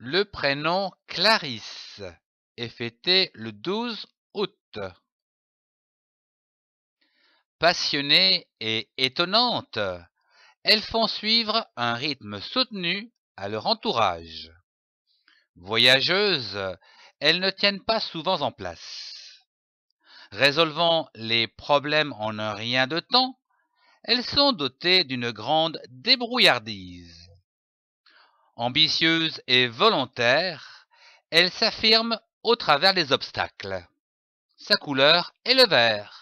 Le prénom Clarisse est fêté le 12 août. Passionnées et étonnantes, elles font suivre un rythme soutenu à leur entourage. Voyageuses, elles ne tiennent pas souvent en place. Résolvant les problèmes en un rien de temps, elles sont dotées d'une grande débrouillardise. Ambitieuse et volontaire, elle s'affirme au travers des obstacles. Sa couleur est le vert.